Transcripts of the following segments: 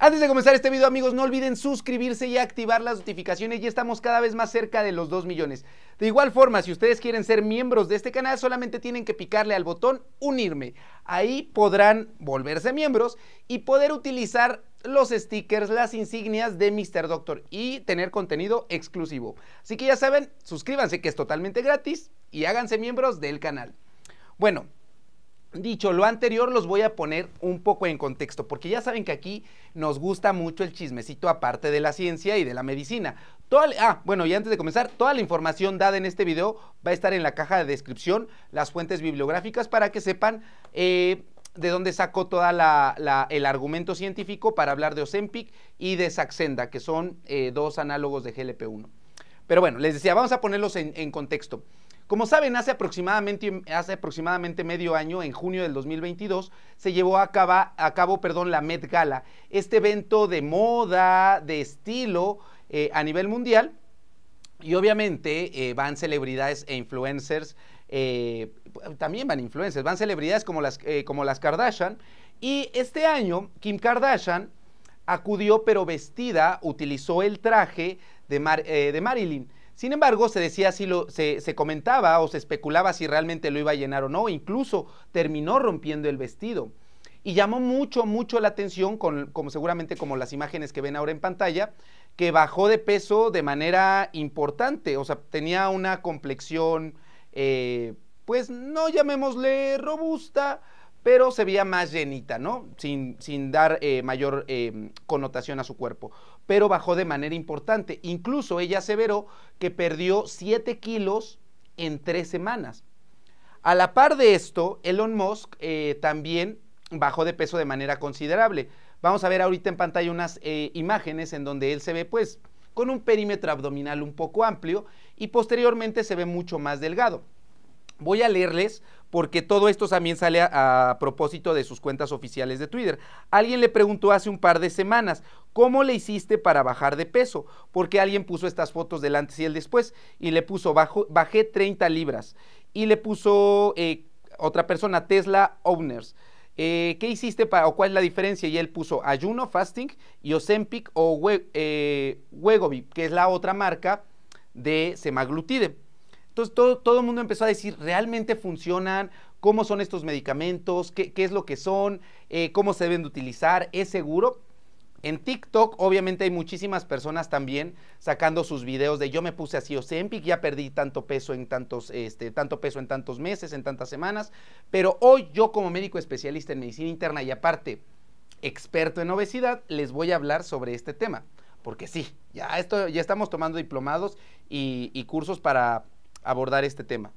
Antes de comenzar este video amigos no olviden suscribirse y activar las notificaciones ya estamos cada vez más cerca de los 2 millones. De igual forma si ustedes quieren ser miembros de este canal solamente tienen que picarle al botón unirme. Ahí podrán volverse miembros y poder utilizar los stickers, las insignias de Mr. Doctor y tener contenido exclusivo. Así que ya saben, suscríbanse que es totalmente gratis y háganse miembros del canal. Bueno, Dicho lo anterior, los voy a poner un poco en contexto, porque ya saben que aquí nos gusta mucho el chismecito aparte de la ciencia y de la medicina. ah, bueno, y antes de comenzar, toda la información dada en este video va a estar en la caja de descripción, las fuentes bibliográficas, para que sepan eh, de dónde sacó todo el argumento científico para hablar de Osempic y de Saxenda, que son eh, dos análogos de GLP-1. Pero bueno, les decía, vamos a ponerlos en contexto. Como saben, hace aproximadamente, hace aproximadamente medio año, en junio del 2022, se llevó a cabo, a cabo perdón, la Met Gala, este evento de moda, de estilo eh, a nivel mundial. Y obviamente eh, van celebridades e influencers, eh, también van influencers, van celebridades como las, como las Kardashian. Y este año, Kim Kardashian acudió pero vestida, utilizó el traje de, de, Marilyn. Sin embargo, se decía si lo, se, comentaba o se especulaba si realmente lo iba a llenar o no, incluso terminó rompiendo el vestido. Y llamó mucho, mucho la atención, como seguramente como las imágenes que ven ahora en pantalla, que bajó de peso de manera importante. O sea, tenía una complexión, eh, pues no llamémosle robusta, pero se veía más llenita, ¿no? Sin, dar eh, mayor eh, connotación a su cuerpo pero bajó de manera importante. Incluso ella aseveró que perdió 7 kilos en 3 semanas. A la par de esto, Elon Musk eh, también bajó de peso de manera considerable. Vamos a ver ahorita en pantalla unas eh, imágenes en donde él se ve pues con un perímetro abdominal un poco amplio y posteriormente se ve mucho más delgado. Voy a leerles porque todo esto también sale a, propósito de sus cuentas oficiales de Twitter. Alguien le preguntó hace un par de semanas, ¿cómo le hiciste para bajar de peso? Porque alguien puso estas fotos del antes y el después y le puso, bajo, bajé 30 libras. Y le puso eh, otra persona, Tesla Owners. Eh, ¿Qué hiciste para, o cuál es la diferencia? Y él puso ayuno, fasting y Ozempic o eh, Wegovy, que es la otra marca de semaglutide. Entonces todo, el mundo empezó a decir, ¿realmente funcionan? ¿Cómo son estos medicamentos? ¿Qué, es lo que son? Eh, ¿Cómo se deben de utilizar? ¿Es seguro? En TikTok, obviamente, hay muchísimas personas también sacando sus videos de yo me puse así o sempic ya perdí tanto peso en tantos, este, tanto peso en tantos meses, en tantas semanas. Pero hoy, yo, como médico especialista en medicina interna y aparte experto en obesidad, les voy a hablar sobre este tema. Porque sí, ya esto, ya estamos tomando diplomados y cursos para abordar este tema.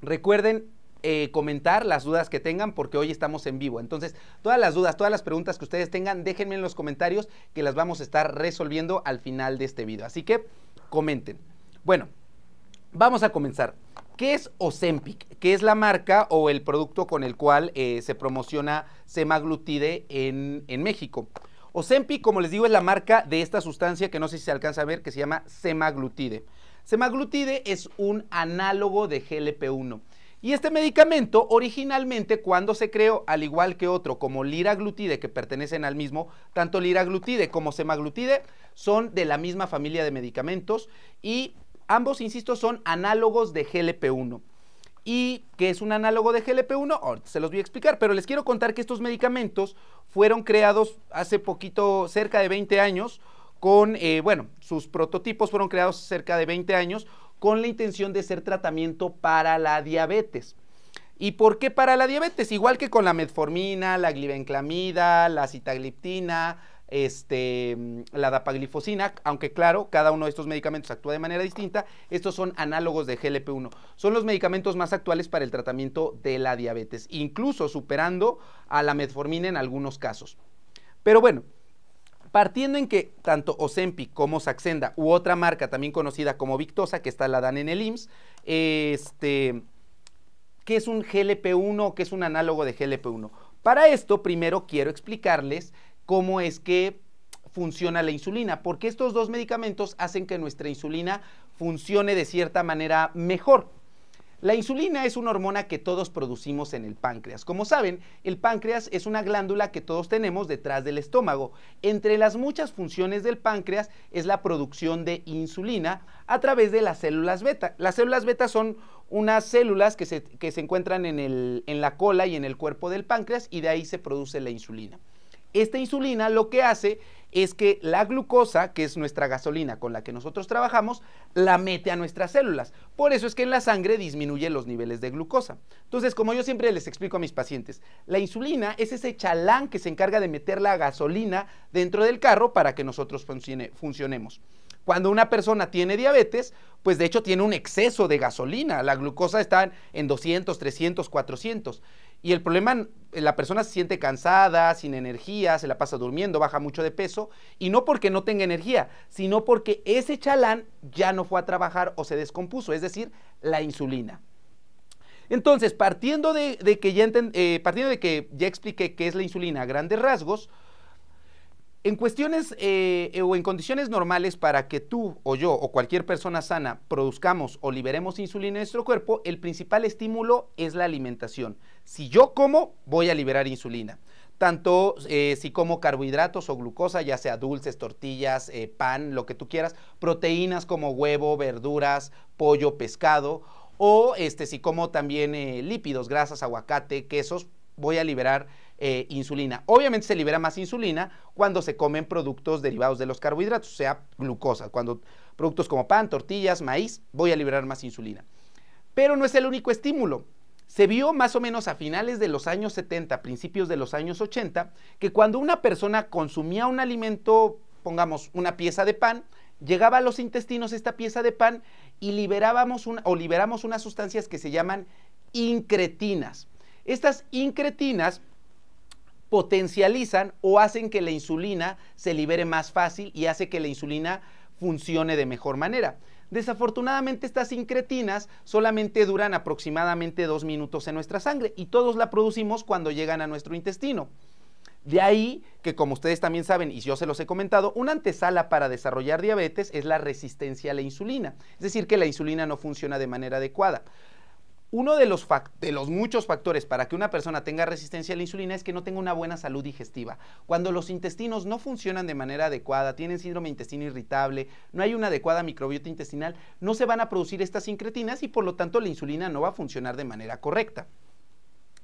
Recuerden eh, comentar las dudas que tengan porque hoy estamos en vivo. Entonces, todas las dudas, todas las preguntas que ustedes tengan, déjenme en los comentarios que las vamos a estar resolviendo al final de este video. Así que comenten. Bueno, vamos a comenzar. ¿Qué es Ozempic? ¿Qué es la marca o el producto con el cual eh, se promociona semaglutide en, México? Ozempic, como les digo, es la marca de esta sustancia que no sé si se alcanza a ver, que se llama semaglutide. Semaglutide es un análogo de GLP-1. Y este medicamento originalmente cuando se creó, al igual que otro como liraglutide que pertenecen al mismo, tanto liraglutide como semaglutide son de la misma familia de medicamentos y ambos, insisto, son análogos de GLP-1. ¿Y qué es un análogo de GLP-1? se los voy a explicar, pero les quiero contar que estos medicamentos fueron creados hace poquito, cerca de 20 años, con, eh, bueno, sus prototipos fueron creados cerca de 20 años con la intención de ser tratamiento para la diabetes. ¿Y por qué para la diabetes? Igual que con la metformina, la glibenclamida, la citagliptina, este, mm, la dapaglifosina, aunque claro, cada uno de estos medicamentos actúa de manera distinta, estos son análogos de GLP-1. Son los medicamentos más actuales para el tratamiento de la diabetes, incluso superando a la metformina en algunos casos. Pero bueno, Partiendo en que tanto Ozempic como Saxenda u otra marca también conocida como Victosa, que está la dan en el IMSS, este, ¿qué es un GLP-1 o qué es un análogo de GLP-1? Para esto, primero quiero explicarles cómo es que funciona la insulina, porque estos dos medicamentos hacen que nuestra insulina funcione de cierta manera mejor. La insulina es una hormona que todos producimos en el páncreas. Como saben, el páncreas es una glándula que todos tenemos detrás del estómago. Entre las muchas funciones del páncreas es la producción de insulina a través de las células beta. Las células beta son unas células que se, encuentran en la cola y en el cuerpo del páncreas y de ahí se produce la insulina esta insulina lo que hace es que la glucosa, que es nuestra gasolina con la que nosotros trabajamos, la mete a nuestras células. Por eso es que en la sangre disminuye los niveles de glucosa. Entonces, como yo siempre les explico a mis pacientes, la insulina es ese chalán que se encarga de meter la gasolina dentro del carro para que nosotros funcionemos. Cuando una persona tiene diabetes, pues de hecho tiene un exceso de gasolina. La glucosa está en 200, 300, 400. Y el problema, eh, la persona se siente cansada, sin energía, se la pasa durmiendo, baja mucho de peso, y no porque no tenga energía, sino porque ese chalán ya no fue a trabajar o se descompuso, es decir, la insulina. Entonces, partiendo de, que, ya eh, de que ya expliqué qué es la insulina a grandes rasgos, en cuestiones eh, o en condiciones normales para que tú o yo o cualquier persona sana produzcamos o liberemos insulina en nuestro cuerpo, el principal estímulo es la alimentación. Si yo como, voy a liberar insulina. Tanto eh, si como carbohidratos o glucosa, ya sea dulces, tortillas, eh, pan, lo que tú quieras, proteínas como huevo, verduras, pollo, pescado, o este, si como también eh, lípidos, grasas, aguacate, quesos, voy a liberar insulina. Obviamente se libera más insulina cuando se comen productos derivados de los carbohidratos, o sea, glucosa. Cuando productos como pan, tortillas, maíz, voy a liberar más insulina. Pero no es el único estímulo. Se vio más o menos a finales de los años 70, principios de los años 80, que cuando una persona consumía un alimento, pongamos una pieza de pan, llegaba a los intestinos esta pieza de pan y liberábamos o liberamos unas sustancias que se llaman incretinas. Estas incretinas potencializan o hacen que la insulina se libere más fácil y hace que la insulina funcione de mejor manera. Desafortunadamente estas incretinas solamente duran aproximadamente dos minutos en nuestra sangre y todos la producimos cuando llegan a nuestro intestino. De ahí que, como ustedes también saben, y yo se los he comentado, una antesala para desarrollar diabetes es la resistencia a la insulina. Es decir, que la insulina no funciona de manera adecuada. Uno de los, de los, muchos factores para que una persona tenga resistencia a la insulina es que no tenga una buena salud digestiva. Cuando los intestinos no funcionan de manera adecuada, tienen síndrome de intestino irritable, no hay una adecuada microbiota intestinal, no se van a producir estas incretinas y por lo tanto la insulina no va a funcionar de manera correcta.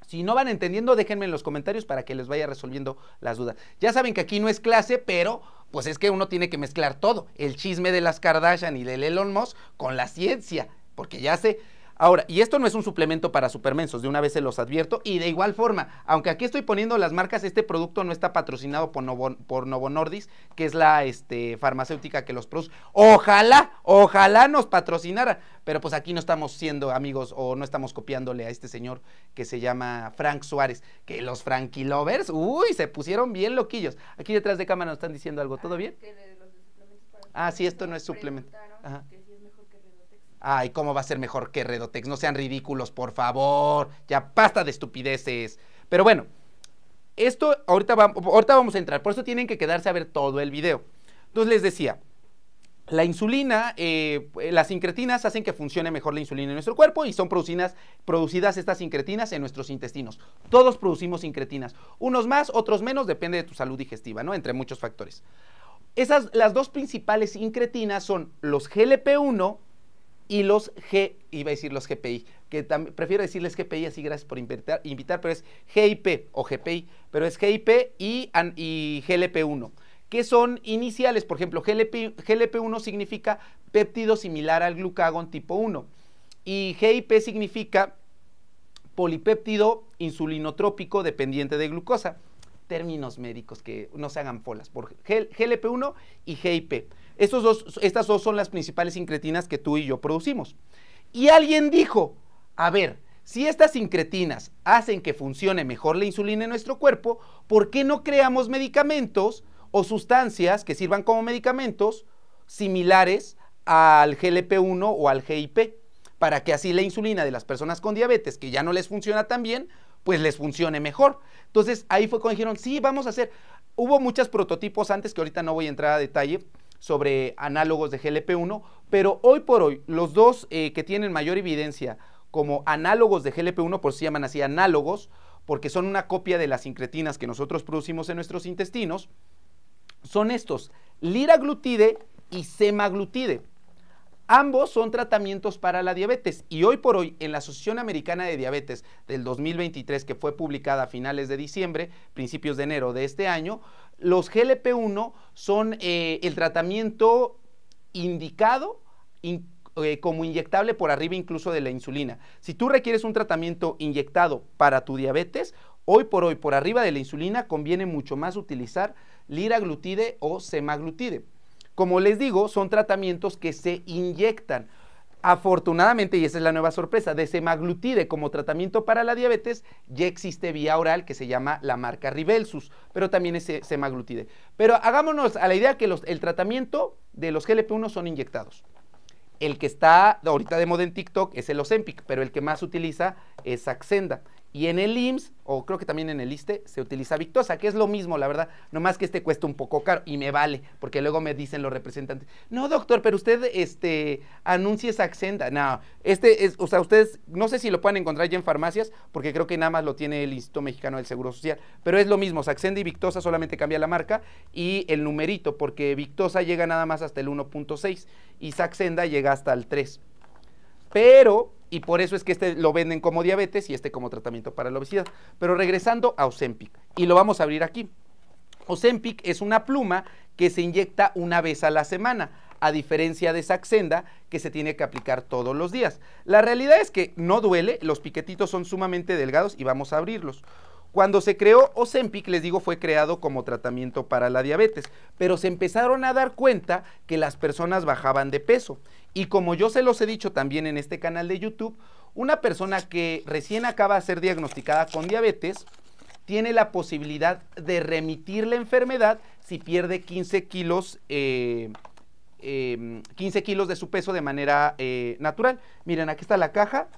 Si no van entendiendo, déjenme en los comentarios para que les vaya resolviendo las dudas. Ya saben que aquí no es clase, pero pues es que uno tiene que mezclar todo. El chisme de las Kardashian y del Elon Musk con la ciencia, porque ya sé... Ahora, y esto no es un suplemento para supermensos, de una vez se los advierto, y de igual forma, aunque aquí estoy poniendo las marcas, este producto no está patrocinado por Novo, por Novo Nordis, que es la este, farmacéutica que los produce. Ojalá, ojalá nos patrocinara, pero pues aquí no estamos siendo amigos o no estamos copiándole a este señor que se llama Frank Suárez, que los Frankie Lovers, uy, se pusieron bien loquillos. Aquí detrás de cámara nos están diciendo algo, ¿todo bien? Ah, sí, esto no es suplemento. Ay, ¿cómo va a ser mejor que Redotex? No sean ridículos, por favor. Ya basta de estupideces. Pero bueno, esto ahorita, vamos a entrar. Por eso tienen que quedarse a ver todo el video. Entonces les decía, la insulina, eh, las incretinas hacen que funcione mejor la insulina en nuestro cuerpo y son producidas, producidas estas incretinas en nuestros intestinos. Todos producimos incretinas, unos más, otros menos, depende de tu salud digestiva, ¿no? Entre muchos factores. Esas, las dos principales incretinas son los GLP-1 y los G, iba a decir los GPI, que prefiero decirles GPI, así gracias por invitar, pero es GIP o GPI, pero es GIP y, GLP1, que son iniciales. Por ejemplo, GLP, 1 significa péptido similar al glucagón tipo 1 y GIP significa polipéptido insulinotrópico dependiente de glucosa. Términos médicos que no se hagan polas por GLP1 y GIP estas dos son las principales incretinas que tú y yo producimos. Y alguien dijo, a ver, si estas incretinas hacen que funcione mejor la insulina en nuestro cuerpo, ¿por qué no creamos medicamentos o sustancias que sirvan como medicamentos similares al GLP-1 o al GIP? Para que así la insulina de las personas con diabetes, que ya no les funciona tan bien, pues les funcione mejor. Entonces ahí fue cuando dijeron, sí, vamos a hacer. Hubo muchos prototipos antes que ahorita no voy a entrar a detalle, sobre análogos de GLP-1, pero hoy por hoy los dos eh, que tienen mayor evidencia como análogos de GLP-1, por si llaman así análogos, porque son una copia de las incretinas que nosotros producimos en nuestros intestinos, son estos, liraglutide y semaglutide. Ambos son tratamientos para la diabetes y hoy por hoy en la Asociación Americana de Diabetes del 2023 que fue publicada a finales de diciembre, principios de enero de este año, los GLP-1 son eh, el tratamiento indicado eh, como inyectable por arriba incluso de la insulina. Si tú requieres un tratamiento inyectado para tu diabetes, hoy por hoy por arriba de la insulina conviene mucho más utilizar liraglutide o semaglutide. Como les digo, son tratamientos que se inyectan. Afortunadamente, y esa es la nueva sorpresa, de semaglutide como tratamiento para la diabetes ya existe vía oral que se llama la marca Ribelsus, pero también es semaglutide. Pero hagámonos a la idea que el tratamiento de los GLP-1 son inyectados. El que está ahorita de moda en TikTok es el Ozempic, pero el que más utiliza es Saxenda. Y en el IMSS, o creo que también en el ISTE, se utiliza Victosa, que es lo mismo, la verdad, nomás que este cuesta un poco caro y me vale, porque luego me dicen los representantes, no, doctor, pero usted este, anuncie Saxenda. No, este es, o sea, ustedes, no sé si lo pueden encontrar ya en farmacias, porque creo que nada más lo tiene el Instituto Mexicano del Seguro Social, pero es lo mismo, Saxenda y Victosa solamente cambia la marca y el numerito, porque Victosa llega nada más hasta el 1.6 y Saxenda llega hasta el 3. Pero y por eso es que este lo venden como diabetes y este como tratamiento para la obesidad. Pero regresando a Ozempic, y lo vamos a abrir aquí. Ozempic es una pluma que se inyecta una vez a la semana, a diferencia de Saxenda que se tiene que aplicar todos los días. La realidad es que no duele, los piquetitos son sumamente delgados y vamos a abrirlos. Cuando se creó Ozempic, les digo, fue creado como tratamiento para la diabetes, pero se empezaron a dar cuenta que las personas bajaban de peso y como yo se los he dicho también en este canal de YouTube, una persona que recién acaba de ser diagnosticada con diabetes tiene la posibilidad de remitir la enfermedad si pierde 15 kilos, 15 eh, em, de su peso de manera eh, natural. Miren, aquí está la caja,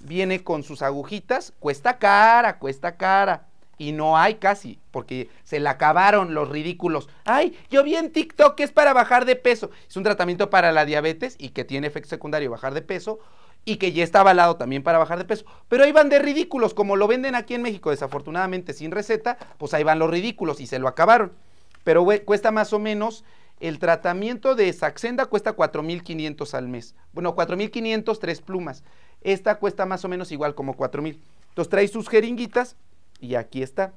viene con sus agujitas, cuesta cara, cuesta cara, y no hay casi, porque se le acabaron los ridículos. Ay, yo vi en TikTok que es para bajar de peso. Es un tratamiento para la diabetes y que tiene efecto secundario bajar de peso y que ya está avalado también para bajar de peso. Pero ahí van de ridículos, como lo venden aquí en México, desafortunadamente sin receta, pues ahí van los ridículos y se lo acabaron. Pero cuesta más o menos, el tratamiento de Saxenda cuesta 4.500 al mes. Bueno, 4.500, tres plumas. Esta cuesta más o menos igual como 4.000. Entonces trae sus jeringuitas y aquí está.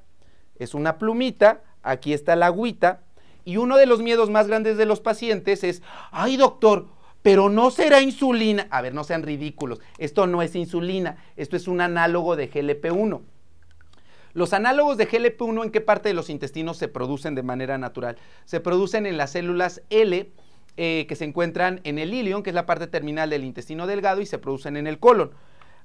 Es una plumita, aquí está la agüita. Y uno de los miedos más grandes de los pacientes es, ay doctor, pero no será insulina. A ver, no sean ridículos. Esto no es insulina, esto es un análogo de GLP-1. Los análogos de GLP-1 en qué parte de los intestinos se producen de manera natural? Se producen en las células L eh, que se encuentran en el ilion, que es la parte terminal del intestino delgado, y se producen en el colon.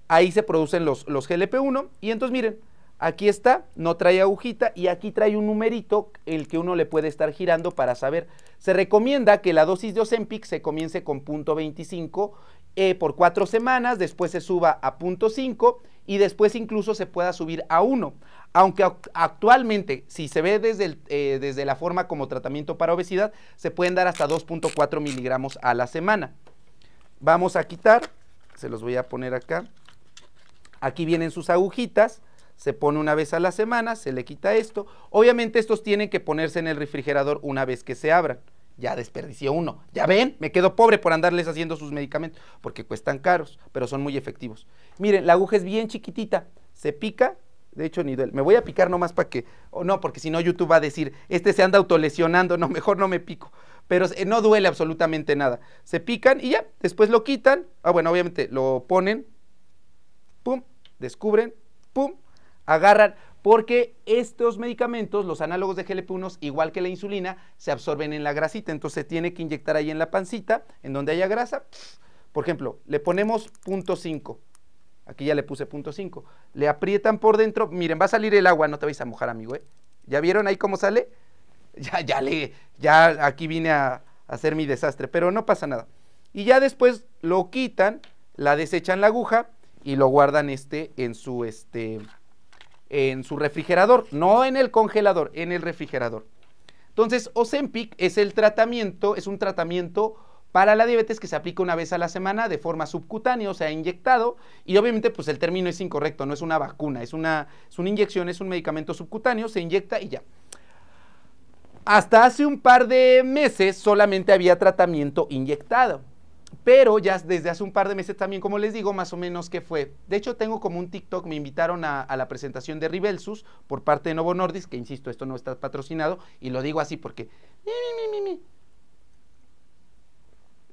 Ahí se producen los, los GLP-1. Y entonces miren, Aquí está, no trae agujita y aquí trae un numerito el que uno le puede estar girando para saber. Se recomienda que la dosis de Ozempic se comience con punto 25 eh, por cuatro semanas, después se suba a punto 5 y después incluso se pueda subir a 1. Aunque actualmente, si se ve desde, eh, desde la forma como tratamiento para obesidad, se pueden dar hasta 2.4 miligramos a la semana. Vamos a quitar, se los voy a poner acá. Aquí vienen sus agujitas se pone una vez a la semana, se le quita esto. Obviamente estos tienen que ponerse en el refrigerador una vez que se abran. Ya desperdició uno. Ya ven, me quedo pobre por andarles haciendo sus medicamentos, porque cuestan caros, pero son muy efectivos. Miren, la aguja es bien chiquitita, se pica, de hecho ni duele. Me voy a picar nomás para que, o no, porque si no YouTube va a decir, este se anda autolesionando, no, mejor no me pico. Pero eh, no duele absolutamente nada. Se pican y ya, después lo quitan. Ah, bueno, obviamente lo ponen, pum, descubren, pum, agarran porque estos medicamentos, los análogos de GLP-1, igual que la insulina, se absorben en la grasita, entonces se tiene que inyectar ahí en la pancita, en donde haya grasa. Por ejemplo, le ponemos punto 5. Aquí ya le puse punto 5. Le aprietan por dentro. Miren, va a salir el agua, no te vais a mojar, amigo. ¿eh? ¿Ya vieron ahí cómo sale? Ya, ya le, ya aquí vine a, a hacer mi desastre, pero no pasa nada. Y ya después lo quitan, la desechan la aguja y lo guardan este en su este en su refrigerador, no en el congelador, en el refrigerador. Entonces, Ozempic es el tratamiento, es un tratamiento para la diabetes que se aplica una vez a la semana de forma subcutánea, o sea, inyectado, y obviamente pues el término es incorrecto, no es una vacuna, es una, es una inyección, es un medicamento subcutáneo, se inyecta y ya. Hasta hace un par de meses solamente había tratamiento inyectado. Pero ya desde hace un par de meses también, como les digo, más o menos que fue. De hecho, tengo como un TikTok, me invitaron a, la presentación de Ribelsus por parte de Novo Nordis, que insisto, esto no está patrocinado, y lo digo así porque...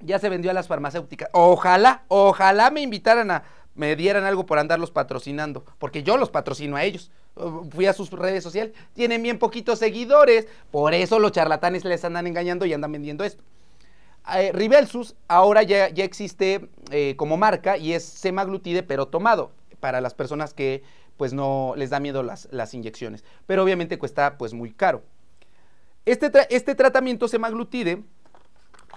Ya se vendió a las farmacéuticas. Ojalá, ojalá me invitaran a, me dieran algo por andarlos patrocinando, porque yo los patrocino a ellos. Fui a sus redes sociales, tienen bien poquitos seguidores, por eso los charlatanes les andan engañando y andan vendiendo esto. Eh, ahora ya, existe eh, como marca y es semaglutide pero tomado para las personas que pues no les da miedo las, inyecciones. Pero obviamente cuesta pues muy caro. Este, este tratamiento semaglutide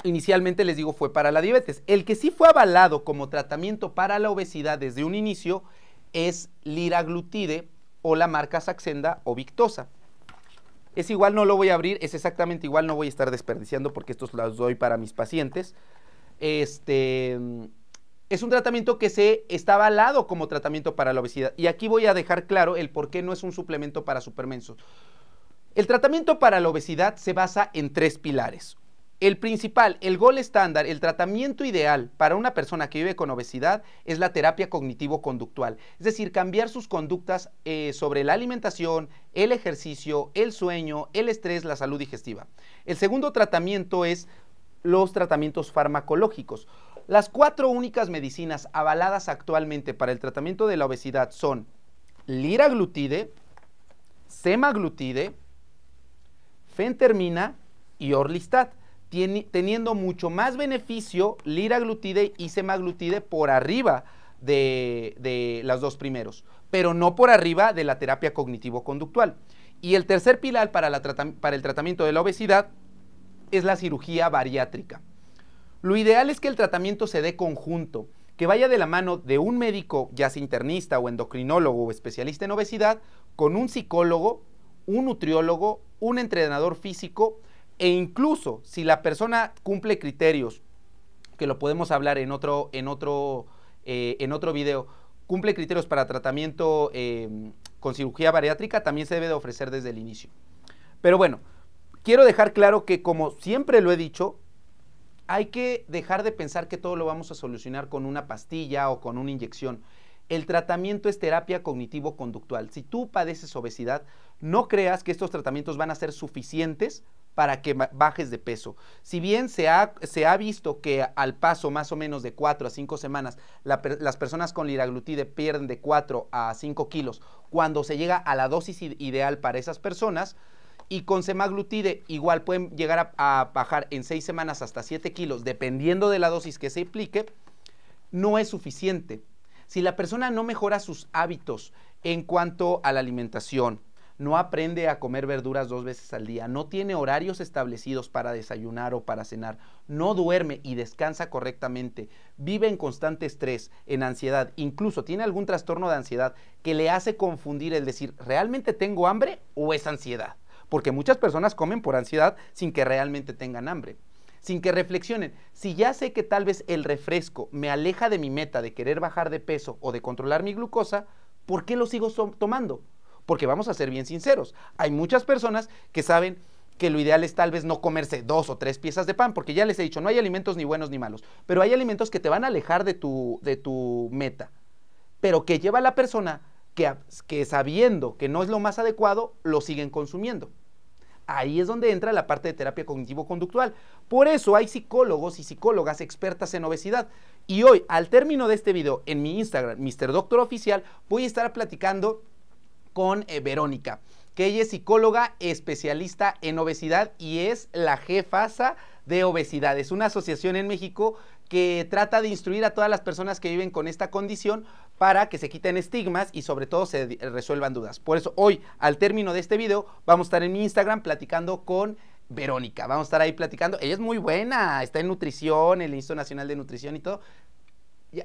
inicialmente les digo fue para la diabetes. El que sí fue avalado como tratamiento para la obesidad desde un inicio es liraglutide o la marca Saxenda o Victosa. Es igual, no lo voy a abrir, es exactamente igual, no voy a estar desperdiciando porque estos los doy para mis pacientes. Este es un tratamiento que se está avalado como tratamiento para la obesidad. Y aquí voy a dejar claro el por qué no es un suplemento para supermensos. El tratamiento para la obesidad se basa en tres pilares. El principal, el gol estándar, el tratamiento ideal para una persona que vive con obesidad es la terapia cognitivo-conductual, es decir, cambiar sus conductas eh, sobre la alimentación, el ejercicio, el sueño, el estrés, la salud digestiva. El segundo tratamiento es los tratamientos farmacológicos. Las cuatro únicas medicinas avaladas actualmente para el tratamiento de la obesidad son liraglutide, semaglutide, fentermina y orlistat teniendo mucho más beneficio liraglutide y semaglutide por arriba de, las dos primeros, pero no por arriba de la terapia cognitivo-conductual. Y el tercer pilar para, para el tratamiento de la obesidad es la cirugía bariátrica. Lo ideal es que el tratamiento se dé conjunto, que vaya de la mano de un médico, ya sea internista o endocrinólogo o especialista en obesidad, con un psicólogo, un nutriólogo, un entrenador físico, e incluso si la persona cumple criterios, que lo podemos hablar en otro, en otro, eh, en otro video, cumple criterios para tratamiento em, con cirugía bariátrica, también se debe de ofrecer desde el inicio. Pero bueno, quiero dejar claro que como siempre lo he dicho, hay que dejar de pensar que todo lo vamos a solucionar con una pastilla o con una inyección. El tratamiento es terapia cognitivo-conductual. Si tú padeces obesidad, no creas que estos tratamientos van a ser suficientes para que bajes de peso. Si bien se ha, visto que al paso más o menos de 4 a 5 semanas, las personas con liraglutide pierden de 4 a 5 kilos cuando se llega a la dosis ideal para esas personas, y con semaglutide igual pueden llegar a, bajar en 6 semanas hasta 7 kilos, dependiendo de la dosis que se implique, no es suficiente. Si la persona no mejora sus hábitos en cuanto a la alimentación, no aprende a comer verduras dos veces al día, no tiene horarios establecidos para desayunar o para cenar, no duerme y descansa correctamente, vive en constante estrés, en ansiedad, incluso tiene algún trastorno de ansiedad que le hace confundir el decir, ¿realmente tengo hambre o es ansiedad? Porque muchas personas comen por ansiedad sin que realmente tengan hambre sin que reflexionen. Si ya sé que tal vez el refresco me aleja de mi meta de querer bajar de peso o de controlar mi glucosa, ¿por qué lo sigo tomando? Porque vamos a ser bien sinceros, hay muchas personas que saben que lo ideal es tal vez no comerse dos o tres piezas de pan, porque ya les he dicho, no hay alimentos ni buenos ni malos, pero hay alimentos que te van a alejar de tu, de tu meta, pero que lleva a la persona que, que sabiendo que no es lo más adecuado, lo siguen consumiendo. Ahí es donde entra la parte de terapia cognitivo-conductual. Por eso hay psicólogos y psicólogas expertas en obesidad. Y hoy, al término de este video, en mi Instagram, Mr. Doctor Oficial, voy a estar platicando con eh, Verónica, que ella es psicóloga especialista en obesidad y es la jefa de obesidad. Es una asociación en México que trata de instruir a todas las personas que viven con esta condición para que se quiten estigmas y sobre todo se resuelvan dudas. Por eso hoy, al término de este video, vamos a estar en mi Instagram platicando con Verónica. Vamos a estar ahí platicando. Ella es muy buena, está en nutrición, en el Instituto Nacional de Nutrición y todo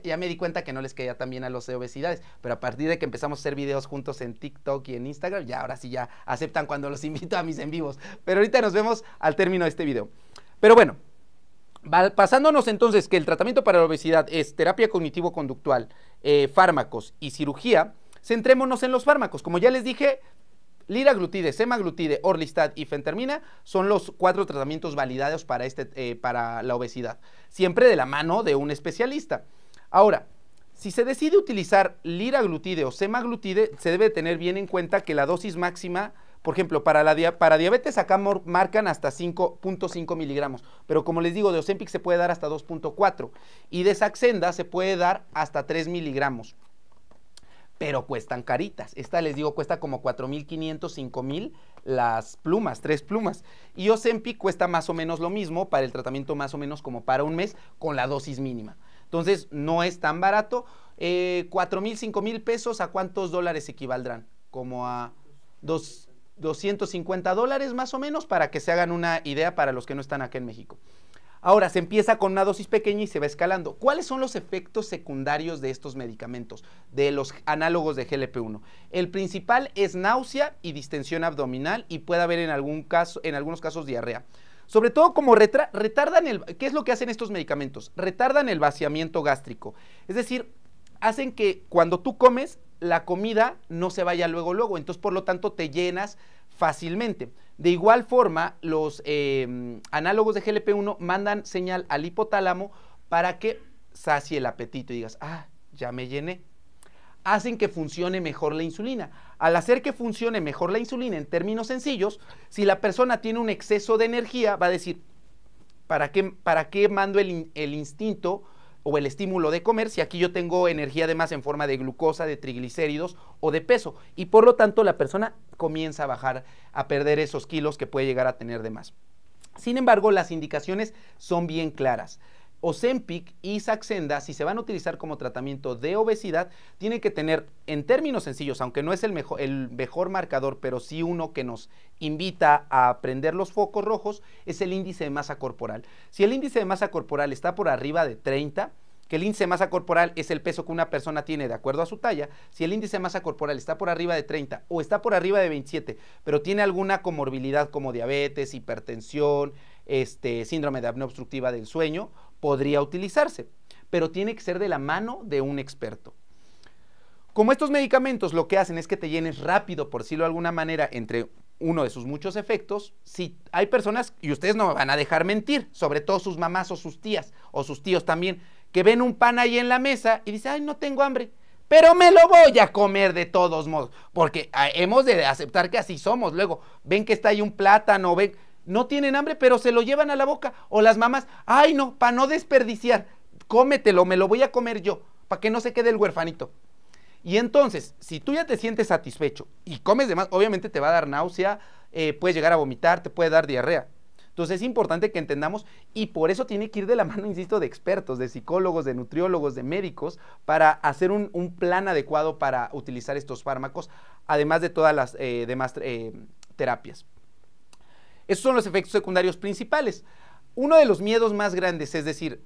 ya, me di cuenta que no les caía también a los de obesidades, pero a partir de que empezamos a hacer videos juntos en TikTok y en Instagram, ya ahora sí ya aceptan cuando los invito a mis en vivos. Pero ahorita nos vemos al término de este video. Pero bueno, pasándonos entonces que el tratamiento para la obesidad es terapia cognitivo-conductual, eh, fármacos y cirugía, centrémonos en los fármacos. Como ya les dije, Liraglutide, semaglutide, orlistat y fentermina son los cuatro tratamientos validados para este, eh, la obesidad, siempre de la mano de un especialista. Ahora, si se decide utilizar liraglutide o semaglutide, se debe tener bien en cuenta que la dosis máxima, por ejemplo, para, diabetes acá marcan hasta 5.5 miligramos, pero como les digo, de Ozempic se puede dar hasta 2.4 y de Saxenda se puede dar hasta 3 miligramos pero cuestan caritas. Esta les digo cuesta como 4.500, 5.000 las plumas, tres plumas. Y Ozempic cuesta más o menos lo mismo para el tratamiento más o menos como para un mes con la dosis mínima. Entonces, no es tan barato. Eh, 4 mil, 5 mil pesos, ¿a cuántos dólares equivaldrán? Como a dos, 250 dólares más o menos para que se hagan una idea para los que no están acá en México. Ahora, se empieza con una dosis pequeña y se va escalando. ¿Cuáles son los efectos secundarios de estos medicamentos, de los análogos de GLP-1? El principal es náusea y distensión abdominal y puede haber en, algún caso, en algunos casos diarrea. Sobre todo como retardan el... ¿Qué es lo que hacen estos medicamentos? Retardan el vaciamiento gástrico. Es decir, hacen que cuando tú comes, la comida no se vaya luego, luego. Entonces, por lo tanto, te llenas fácilmente. De igual forma, los em, análogos de GLP-1 mandan señal al hipotálamo para que sacie el apetito y digas, ah, ya me llené hacen que funcione mejor la insulina. Al hacer que funcione mejor la insulina, en términos sencillos, si la persona tiene un exceso de energía, va a decir, ¿para qué, mando el, el instinto o el estímulo de comer si aquí yo tengo energía además en forma de glucosa, de triglicéridos o de peso? Y por lo tanto la persona comienza a bajar, a perder esos kilos que puede llegar a tener de más. Sin embargo, las indicaciones son bien claras. Ozempic y Saxenda, si se van a utilizar como tratamiento de obesidad, tienen que tener, en términos sencillos, aunque no es el mejor, marcador, pero sí uno que nos invita a prender los focos rojos, es el índice de masa corporal. Si el índice de masa corporal está por arriba de 30, que el índice de masa corporal es el peso que una persona tiene de acuerdo a su talla, si el índice de masa corporal está por arriba de 30 o está por arriba de 27, pero tiene alguna comorbilidad como diabetes, hipertensión, este, síndrome de apnea obstructiva del sueño podría utilizarse, pero tiene que ser de la mano de un experto. Como estos medicamentos lo que hacen es que te llenes rápido, por decirlo de alguna manera, entre uno de sus muchos efectos, si hay personas, y ustedes no me van a dejar mentir, sobre todo sus mamás o sus tías o sus tíos también, que ven un pan ahí en la mesa y dicen, ay, no tengo hambre, pero me lo voy a comer de todos modos, porque ah, hemos de aceptar que así somos. Luego, ven que está ahí un plátano, ven no tienen hambre, pero se lo llevan a la boca. O las mamás, ay no, para no desperdiciar, cómetelo, me lo voy a comer yo, para que no se quede el huerfanito. Y entonces, si tú ya te sientes satisfecho y comes de más, obviamente te va a dar náusea, eh, puedes llegar a vomitar, te puede dar diarrea. Entonces es importante que entendamos y por eso tiene que ir de la mano, insisto, de expertos, de psicólogos, de nutriólogos, de médicos, para hacer un, plan adecuado para utilizar estos fármacos, además de todas las eh, demás eh, terapias. Esos son los efectos secundarios principales. Uno de los miedos más grandes, es decir,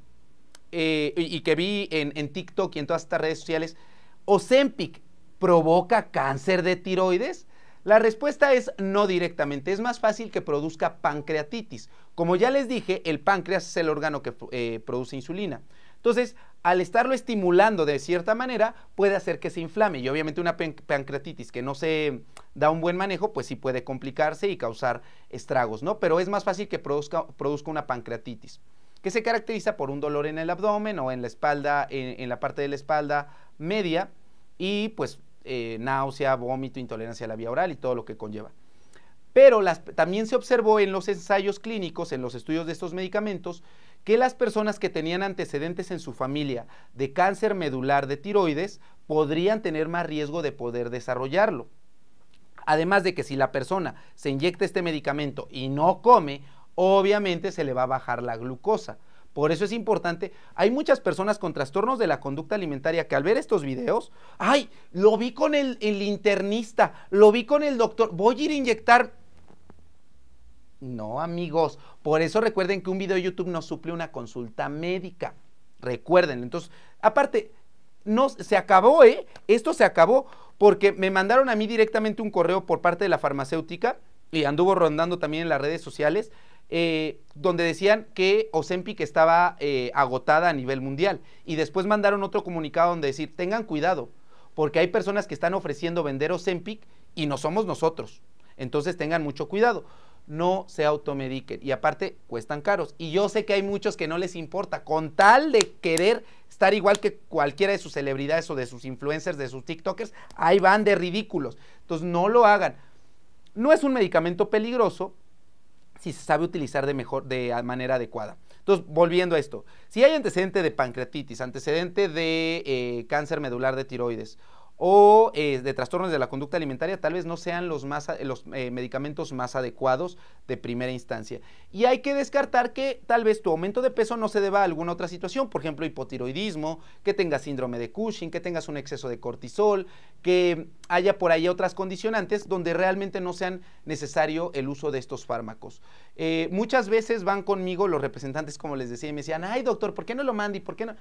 eh, y, que vi en, TikTok y en todas estas redes sociales, ¿Ozempic provoca cáncer de tiroides? La respuesta es no directamente, es más fácil que produzca pancreatitis. Como ya les dije, el páncreas es el órgano que eh, produce insulina. Entonces, al estarlo estimulando de cierta manera, puede hacer que se inflame. Y obviamente una pancreatitis que no se da un buen manejo, pues sí puede complicarse y causar estragos, ¿no? Pero es más fácil que produzca, una pancreatitis, que se caracteriza por un dolor en el abdomen o en la espalda, en, la parte de la espalda media y pues eh, náusea, vómito, intolerancia a la vía oral y todo lo que conlleva. Pero también se observó en los ensayos clínicos, en los estudios de estos medicamentos, que las personas que tenían antecedentes en su familia de cáncer medular de tiroides podrían tener más riesgo de poder desarrollarlo. Además de que si la persona se inyecta este medicamento y no come, obviamente se le va a bajar la glucosa. Por eso es importante. Hay muchas personas con trastornos de la conducta alimentaria que al ver estos videos, ay, lo vi con el, internista, lo vi con el doctor, voy a ir a inyectar no, amigos. Por eso recuerden que un video de YouTube no suple una consulta médica. Recuerden. Entonces, aparte, no, se acabó, ¿eh? Esto se acabó porque me mandaron a mí directamente un correo por parte de la farmacéutica y anduvo rondando también en las redes sociales, eh, donde decían que Ozempic estaba eh, agotada a nivel mundial. Y después mandaron otro comunicado donde decir, tengan cuidado, porque hay personas que están ofreciendo vender Ozempic y no somos nosotros. Entonces tengan mucho cuidado no se automediquen. Y aparte, cuestan caros. Y yo sé que hay muchos que no les importa, con tal de querer estar igual que cualquiera de sus celebridades o de sus influencers, de sus TikTokers, ahí van de ridículos. Entonces, no lo hagan. No es un medicamento peligroso si se sabe utilizar de, mejor, de manera adecuada. Entonces, volviendo a esto, si hay antecedente de pancreatitis, antecedente de eh, cáncer medular de tiroides o eh, de trastornos de la conducta alimentaria tal vez no sean los, más, los eh, medicamentos más adecuados de primera instancia. Y hay que descartar que tal vez tu aumento de peso no se deba a alguna otra situación, por ejemplo hipotiroidismo, que tengas síndrome de Cushing, que tengas un exceso de cortisol, que haya por ahí otras condicionantes donde realmente no sean necesario el uso de estos fármacos. Eh, muchas veces van conmigo los representantes, como les decía, y me decían, ay doctor, ¿por qué no lo manda por qué no?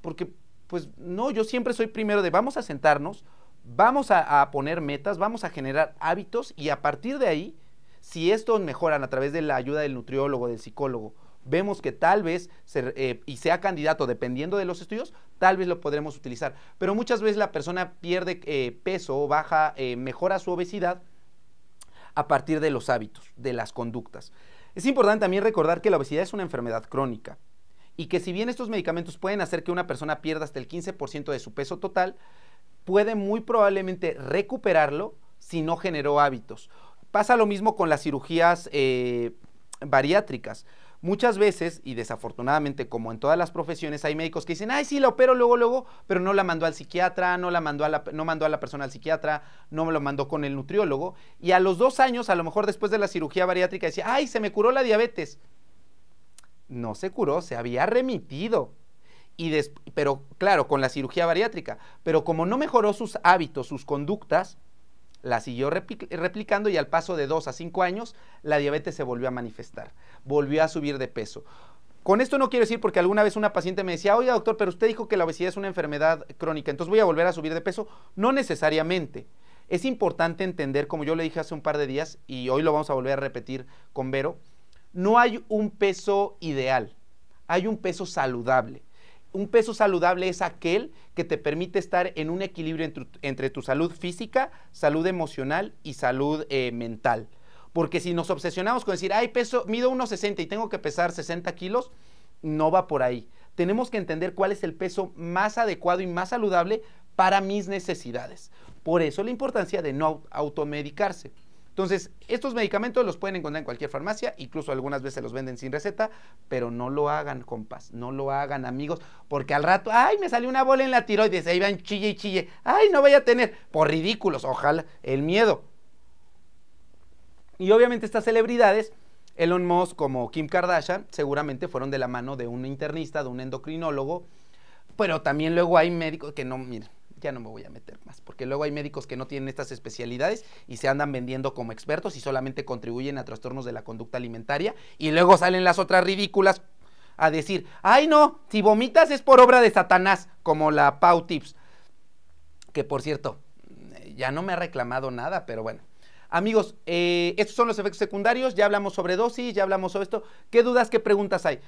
Porque pues no, yo siempre soy primero de vamos a sentarnos, vamos a, poner metas, vamos a generar hábitos y a partir de ahí, si estos mejoran a través de la ayuda del nutriólogo, del psicólogo, vemos que tal vez eh, y sea candidato dependiendo de los estudios, tal vez lo podremos utilizar. Pero muchas veces la persona pierde eh, peso peso, baja, eh, mejora su obesidad a partir de los hábitos, de las conductas. Es importante también recordar que la obesidad es una enfermedad crónica y que si bien estos medicamentos pueden hacer que una persona pierda hasta el 15% de su peso total, puede muy probablemente recuperarlo si no generó hábitos. Pasa lo mismo con las cirugías eh, bariátricas. Muchas veces, y desafortunadamente como en todas las profesiones, hay médicos que dicen, ay, sí, la opero luego, luego, pero no la mandó al psiquiatra, no, la mandó a la, no mandó a la persona al psiquiatra, no lo mandó con el nutriólogo. Y a los dos años, a lo mejor después de la cirugía bariátrica, decía, ay, se me curó la diabetes no se curó, se había remitido. Y pero claro, con la cirugía bariátrica. Pero como no mejoró sus hábitos, sus conductas, la siguió replicando y al paso de dos a cinco años la diabetes se volvió a manifestar, volvió a subir de peso. Con esto no quiero decir porque alguna vez una paciente me decía, oiga doctor, pero usted dijo que la obesidad es una enfermedad crónica, entonces voy a volver a subir de peso. No necesariamente. Es importante entender, como yo le dije hace un par de días, y hoy lo vamos a volver a repetir con Vero, no hay un peso ideal, hay un peso saludable. Un peso saludable es aquel que te permite estar en un equilibrio entre, tu salud física, salud emocional y salud eh, mental. Porque si nos obsesionamos con decir, ay, peso, mido 1,60 y tengo que pesar 60 kilos, no va por ahí. Tenemos que entender cuál es el peso más adecuado y más saludable para mis necesidades. Por eso la importancia de no automedicarse. Entonces, estos medicamentos los pueden encontrar en cualquier farmacia, incluso algunas veces los venden sin receta, pero no lo hagan, compas, no lo hagan, amigos, porque al rato, ay, me salió una bola en la tiroides, ahí van chille y chille, ay, no vaya a tener, por ridículos, ojalá, el miedo. Y obviamente estas celebridades, Elon Musk como Kim Kardashian, seguramente fueron de la mano de un internista, de un endocrinólogo, pero también luego hay médicos que no, miren, no me voy a meter más, porque luego hay médicos que no tienen estas especialidades y se andan vendiendo como expertos y solamente contribuyen a trastornos de la conducta alimentaria y luego salen las otras ridículas a decir, ay no, si vomitas es por obra de Satanás, como la Pau Tips, que por cierto, ya no me ha reclamado nada, pero bueno. Amigos, eh, estos son los efectos secundarios, ya hablamos sobre dosis, ya hablamos sobre esto. ¿Qué dudas, qué preguntas hay?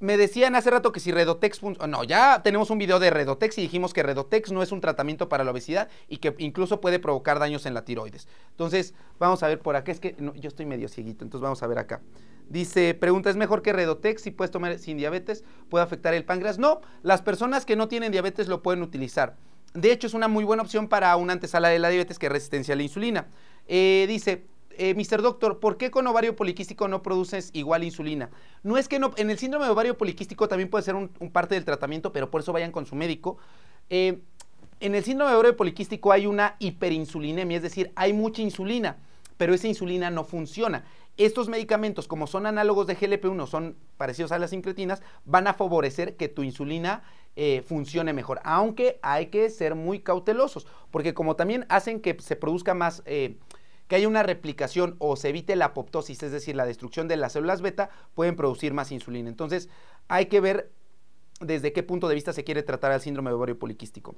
me decían hace rato que si Redotex... no, ya tenemos un video de Redotex y dijimos que Redotex no es un tratamiento para la obesidad y que incluso puede provocar daños en la tiroides. Entonces, vamos a ver por acá. Es que yo estoy medio cieguito, entonces vamos a ver acá. Dice, pregunta, ¿es mejor que Redotex si puedes tomar sin diabetes? ¿Puede afectar el páncreas? No, las personas que no tienen diabetes lo pueden utilizar. De hecho, es una muy buena opción para una antesala de la diabetes que es resistencia a la insulina. Eh, dice, eh, Mr. Doctor, ¿por qué con ovario poliquístico no produces igual insulina? No es que no, en el síndrome de ovario poliquístico también puede ser un, parte del tratamiento, pero por eso vayan con su médico. Eh, en el síndrome de ovario poliquístico hay una hiperinsulinemia, es decir, hay mucha insulina, pero esa insulina no funciona. Estos medicamentos, como son análogos de GLP-1, son parecidos a las incretinas, van a favorecer que tu insulina eh, funcione mejor. Aunque hay que ser muy cautelosos, porque como también hacen que se produzca más eh, que haya una replicación o se evite la apoptosis, es decir, la destrucción de las células beta, pueden producir más insulina. Entonces, hay que ver desde qué punto de vista se quiere tratar al síndrome de ovario poliquístico.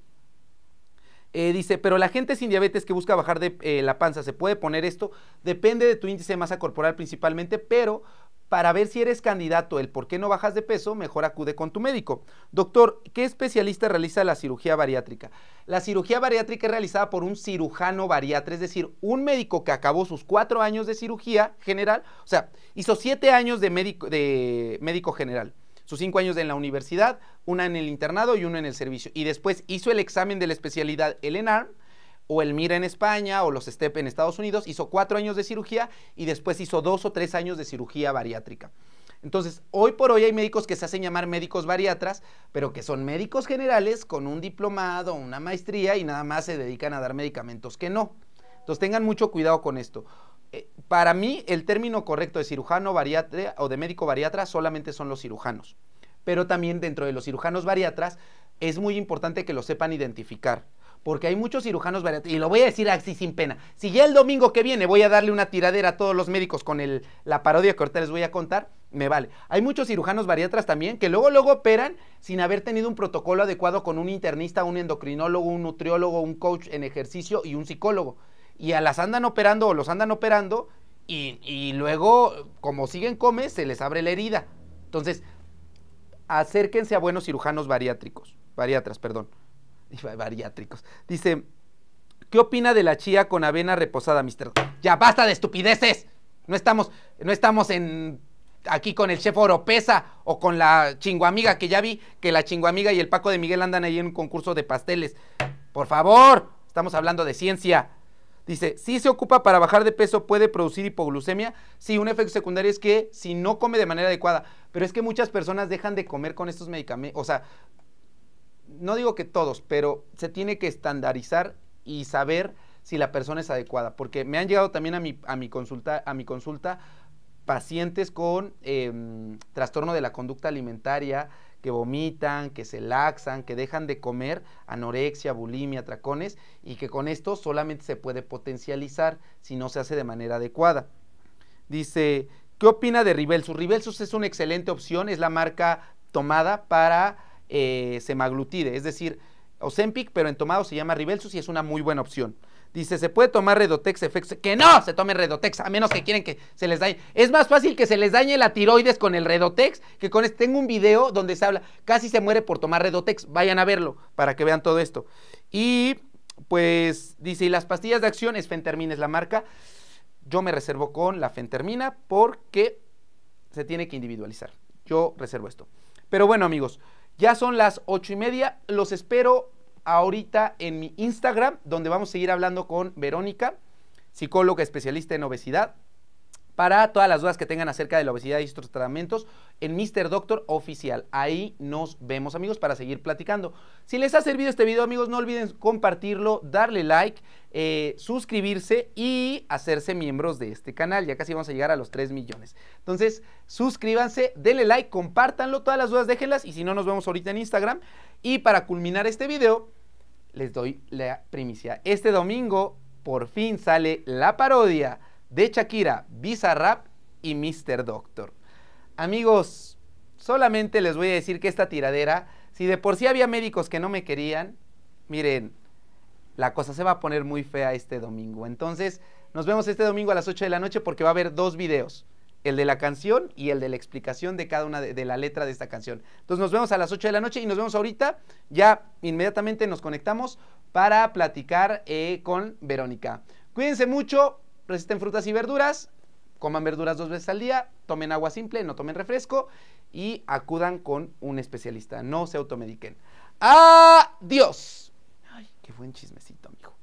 Eh, dice, pero la gente sin diabetes que busca bajar de eh, la panza, ¿se puede poner esto? Depende de tu índice de masa corporal principalmente, pero para ver si eres candidato el por qué no bajas de peso, mejor acude con tu médico. Doctor, ¿qué especialista realiza la cirugía bariátrica? La cirugía bariátrica es realizada por un cirujano bariátrico, es decir, un médico que acabó sus cuatro años de cirugía general, o sea, hizo siete años de médico, de médico general. Sus cinco años en la universidad, una en el internado y uno en el servicio. Y después hizo el examen de la especialidad, el o el Mira en España o los STEP en Estados Unidos, hizo cuatro años de cirugía y después hizo dos o tres años de cirugía bariátrica. Entonces, hoy por hoy hay médicos que se hacen llamar médicos bariatras, pero que son médicos generales con un diplomado, una maestría y nada más se dedican a dar medicamentos que no. Entonces, tengan mucho cuidado con esto. Eh, para mí, el término correcto de cirujano bariatra o de médico bariatra solamente son los cirujanos. Pero también dentro de los cirujanos bariatras es muy importante que lo sepan identificar porque hay muchos cirujanos bariátricos, y lo voy a decir así sin pena. Si ya el domingo que viene voy a darle una tiradera a todos los médicos con la parodia que ahorita les voy a contar, me vale. Hay muchos cirujanos bariatras también que luego, luego operan sin haber tenido un protocolo adecuado con un internista, un endocrinólogo, un nutriólogo, un coach en ejercicio y un psicólogo. Y a las andan operando o los andan operando y, luego, como siguen come, se les abre la herida. Entonces, acérquense a buenos cirujanos bariátricos, bariatras, perdón. bariátricos. Dice, ¿qué opina de la chía con avena reposada, mister? Ya basta de estupideces. No estamos, no estamos en aquí con el chef Oropesa o con la amiga, que ya vi que la amiga y el Paco de Miguel andan ahí en un concurso de pasteles. Por favor, estamos hablando de ciencia. Dice, si se ocupa para bajar de peso, puede producir hipoglucemia. Sí, un efecto secundario es que si no come de manera adecuada, pero es que muchas personas dejan de comer con estos medicamentos, o sea, no digo que todos, pero se tiene que estandarizar y saber si la persona es adecuada, porque me han llegado también a mi, a mi, consulta, a mi consulta pacientes con em, trastorno de la conducta alimentaria, que vomitan, que se laxan, que dejan de comer, anorexia, bulimia, tracones, y que con esto solamente se puede potencializar si no se hace de manera adecuada. Dice, ¿qué opina de Ribelsus? Ribelsus es una excelente opción, es la marca tomada para eh, semaglutide, es decir, Ozempic, pero en tomado se llama Ribelsus y es una muy buena opción. Dice, ¿se puede tomar Redotex Que no se tome Redotex, a menos que quieren que se les dañe. Es más fácil que se les dañe la tiroides con el Redotex que con este. Tengo un video donde se habla, casi se muere por tomar Redotex. Vayan a verlo para que vean todo esto. Y pues dice, ¿y las pastillas de acción? Es Fentermina, es la marca. Yo me reservo con la Fentermina porque se tiene que individualizar. Yo reservo esto. Pero bueno, amigos, ya son las ocho y media. Los espero ahorita en mi Instagram, donde vamos a seguir hablando con Verónica, psicóloga especialista en obesidad para todas las dudas que tengan acerca de la obesidad y estos tratamientos en Mr. Doctor Oficial. Ahí nos vemos, amigos, para seguir platicando. Si les ha servido este video, amigos, no olviden compartirlo, darle like, eh, suscribirse y hacerse miembros de este canal. Ya casi vamos a llegar a los 3 millones. Entonces, suscríbanse, denle like, compártanlo, todas las dudas déjenlas y si no, nos vemos ahorita en Instagram. Y para culminar este video, les doy la primicia. Este domingo, por fin sale la parodia de Shakira, Bizarrap y Mr. Doctor. Amigos, solamente les voy a decir que esta tiradera, si de por sí había médicos que no me querían, miren, la cosa se va a poner muy fea este domingo. Entonces, nos vemos este domingo a las 8 de la noche porque va a haber dos videos. El de la canción y el de la explicación de cada una de, la letra de esta canción. Entonces nos vemos a las 8 de la noche y nos vemos ahorita. Ya inmediatamente nos conectamos para platicar eh, con Verónica. Cuídense mucho, resisten frutas y verduras, coman verduras dos veces al día, tomen agua simple, no tomen refresco y acudan con un especialista. No se automediquen. Adiós. Ay, qué buen chismecito, amigo.